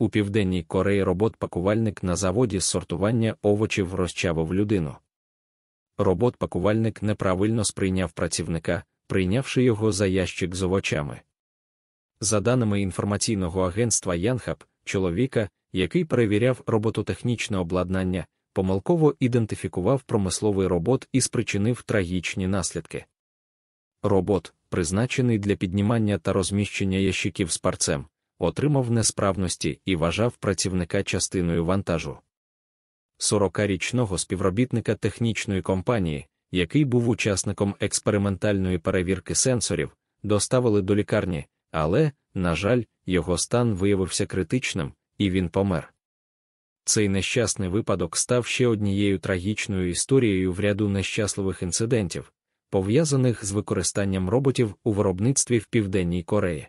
у південній Кореї робот-пакувальник на заводі сортування овочів розчавив людину. Робот-пакувальник неправильно сприйняв працівника, прийнявши його за ящик з овочами. За даними інформаційного агентства Янхаб, чоловіка, який перевіряв робототехнічне обладнання, помилково ідентифікував промисловий робот і спричинив трагічні наслідки. Робот, призначений для піднімання та розміщення ящиків з парцем, отримав несправності і вважав працівника частиною вантажу. 40-річного співробітника технічної компанії, який був учасником експериментальної перевірки сенсорів, доставили до лікарні, але, на жаль, його стан виявився критичним, і він помер. Цей нещасний випадок став ще однією трагічною історією в ряду нещасливих інцидентів, пов'язаних з використанням роботів у виробництві в Південній Кореї.